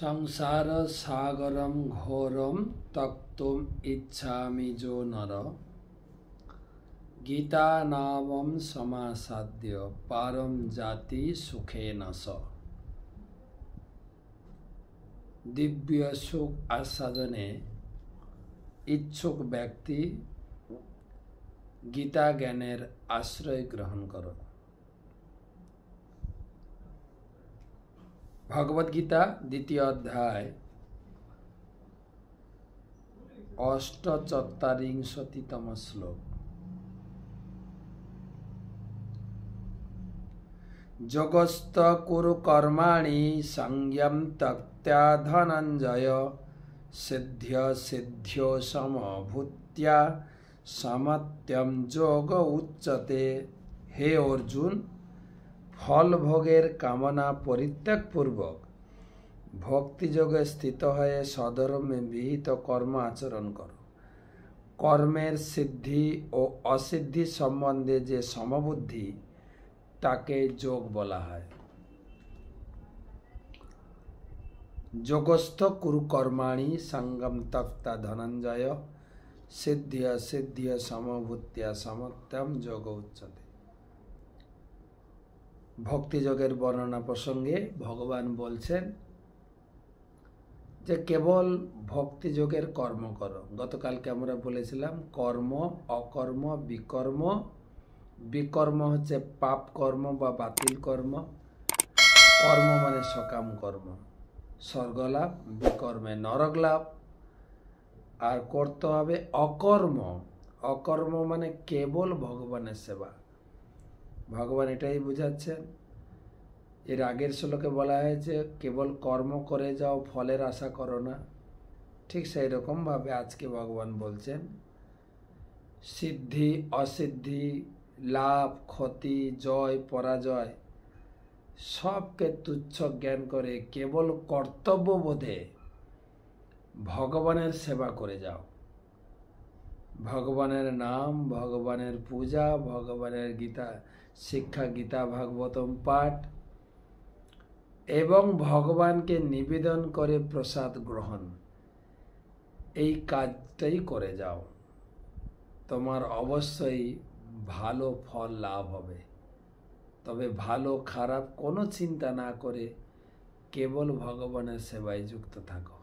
সংসার সাগরম ঘোরম তক্তুম ইচ্ছামি যো নর গীতা নামম সমাসাদ্য পারম জাতি সুখে নস দিব্য সুখ আস্বাদনে ইচ্ছুক ব্যক্তি গীতা জ্ঞানের আশ্রয় গ্রহণ করো ভগবদ্গীতা দ্বিতীয় অধ্যায় অষ্টচত্বারিংশতিতম শ্লোক যোগস্থ কুরু কর্মাণি সংযম তক্ত্যা ধনঞ্জয় সিদ্ধ সিদ্ধিও সমভূত্যা সামত্যম যোগ উচ্চতে হে অর্জুন ফলভোগের কামনা পরিত্যাগপূর্বক ভক্তিযোগে স্থিত হয়ে সধর্মে বিহিত কর্ম আচরণ করো কর্মের সিদ্ধি ও অসিদ্ধি সম্বন্ধে যে সমবুদ্ধি তাকে যোগ বলা হয় যোগস্থ কুরুকর্মাণি সঙ্গম তপ্তা ধনঞ্জয় সিদ্ধি অসিদ্ধি সমভূত্যা সমত্যম যোগ উচ্চতে ভক্তিযোগের বর্ণনা প্রসঙ্গে ভগবান বলছেন যে কেবল ভক্তিযোগের কর্ম করো গতকালকে আমরা বলেছিলাম কর্ম অকর্ম বিকর্ম বিকর্ম হচ্ছে পাপ কর্ম বা বাতিল কর্ম কর্ম মানে সকাম কর্ম স্বর্গলাভ বিকর্মে নরক আর করতে হবে অকর্ম অকর্ম মানে কেবল ভগবানের সেবা ভগবান এটাই বোঝাচ্ছেন এর আগের শ্লোকে বলা হয়েছে কেবল কর্ম করে যাও ফলের আশা করো না ঠিক সেই রকমভাবে আজকে ভগবান বলছেন সিদ্ধি অসিদ্ধি লাভ ক্ষতি জয় পরাজয় সবকে তুচ্ছ জ্ঞান করে কেবল কর্তব্যবোধে ভগবানের সেবা করে যাও ভগবানের নাম ভগবানের পূজা ভগবানের গীতা শিক্ষা গীতা ভাগবতম পাঠ এবং ভগবানকে নিবেদন করে প্রসাদ গ্রহণ এই কাজটাই করে যাও তোমার অবশ্যই ভালো ফল লাভ হবে তবে ভালো খারাপ কোনো চিন্তা না করে কেবল ভগবানের সেবায় যুক্ত থাকো